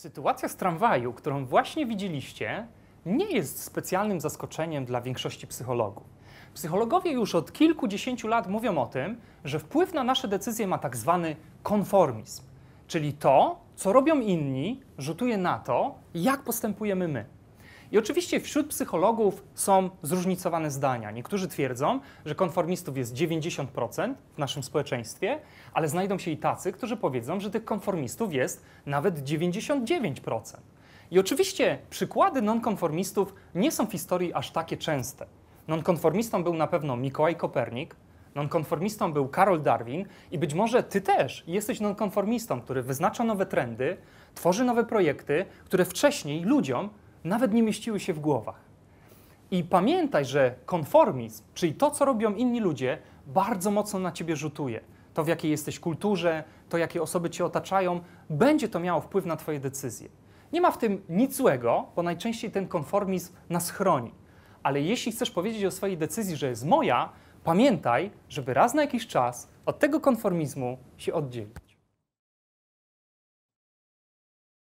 Sytuacja z tramwaju, którą właśnie widzieliście, nie jest specjalnym zaskoczeniem dla większości psychologów. Psychologowie już od kilkudziesięciu lat mówią o tym, że wpływ na nasze decyzje ma tak zwany konformizm, czyli to, co robią inni, rzutuje na to, jak postępujemy my. I oczywiście wśród psychologów są zróżnicowane zdania. Niektórzy twierdzą, że konformistów jest 90% w naszym społeczeństwie, ale znajdą się i tacy, którzy powiedzą, że tych konformistów jest nawet 99%. I oczywiście przykłady nonkonformistów nie są w historii aż takie częste. Nonkonformistą był na pewno Mikołaj Kopernik, Nonkonformistą był Karol Darwin i być może ty też jesteś nonkonformistą, który wyznacza nowe trendy, tworzy nowe projekty, które wcześniej ludziom nawet nie mieściły się w głowach. I pamiętaj, że konformizm, czyli to, co robią inni ludzie, bardzo mocno na ciebie rzutuje. To, w jakiej jesteś kulturze, to, jakie osoby cię otaczają, będzie to miało wpływ na twoje decyzje. Nie ma w tym nic złego, bo najczęściej ten konformizm nas chroni. Ale jeśli chcesz powiedzieć o swojej decyzji, że jest moja, pamiętaj, żeby raz na jakiś czas od tego konformizmu się oddzielić.